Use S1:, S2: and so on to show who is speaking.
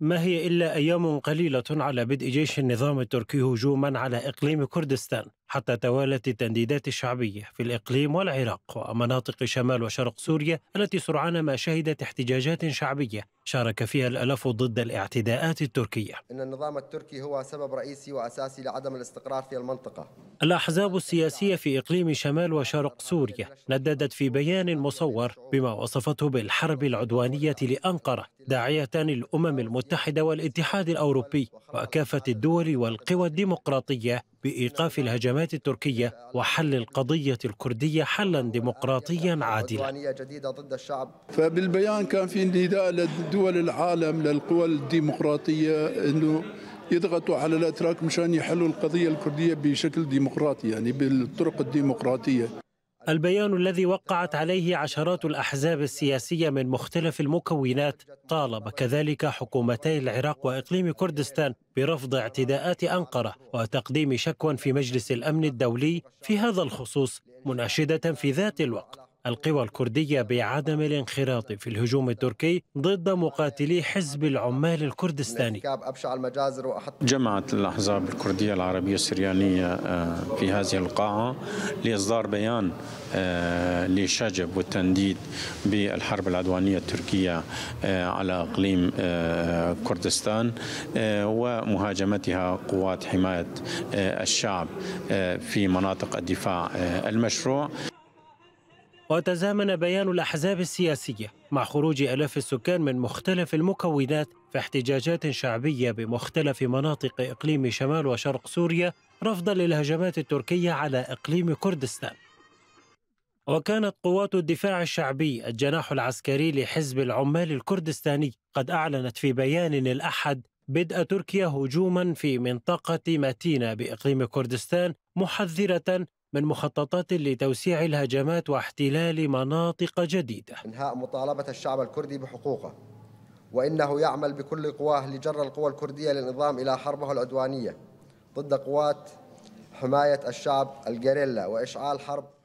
S1: ما هي إلا أيام قليلة على بدء جيش النظام التركي هجوما على إقليم كردستان حتى توالت التنديدات الشعبية في الإقليم والعراق ومناطق شمال وشرق سوريا التي سرعان ما شهدت احتجاجات شعبية شارك فيها الألف ضد الاعتداءات التركية
S2: إن النظام التركي هو سبب رئيسي وأساسي لعدم الاستقرار في المنطقة
S1: الأحزاب السياسية في إقليم شمال وشرق سوريا نددت في بيان مصور بما وصفته بالحرب العدوانية لأنقرة داعية الأمم المتحدة والاتحاد الأوروبي وكافة الدول والقوى الديمقراطية بايقاف الهجمات التركيه وحل القضيه الكرديه حلا
S2: ديمقراطيا عادلا.
S3: فبالبيان كان في نداء لدول العالم للقوى الديمقراطيه انه يضغطوا على الاتراك مشان يحلوا القضيه الكرديه بشكل ديمقراطي يعني بالطرق الديمقراطيه.
S1: البيان الذي وقعت عليه عشرات الاحزاب السياسيه من مختلف المكونات طالب كذلك حكومتي العراق واقليم كردستان برفض اعتداءات انقره وتقديم شكوى في مجلس الامن الدولي في هذا الخصوص مناشده في ذات الوقت القوى الكردية بعدم الانخراط في الهجوم التركي ضد مقاتلي حزب العمال الكردستاني
S4: جمعت الأحزاب الكردية العربية السريانية آه، في هذه القاعة لإصدار بيان آه، لشجب والتنديد بالحرب العدوانية التركية آه، على إقليم كردستان ومهاجمتها قوات حماية الشعب في مناطق الدفاع المشروع
S1: وتزامن بيان الأحزاب السياسية مع خروج آلاف السكان من مختلف المكونات في احتجاجات شعبية بمختلف مناطق إقليم شمال وشرق سوريا رفضا للهجمات التركية على إقليم كردستان وكانت قوات الدفاع الشعبي الجناح العسكري لحزب العمال الكردستاني قد أعلنت في بيان الأحد بدء تركيا هجوما في منطقة ماتينا بإقليم كردستان محذرة من مخططات لتوسيع الهجمات واحتلال مناطق جديدة
S2: إنهاء مطالبة الشعب الكردي بحقوقه وإنه يعمل بكل قواه لجر القوى الكردية للنظام إلى حربه العدوانية ضد قوات حماية الشعب الجريلا وإشعال حرب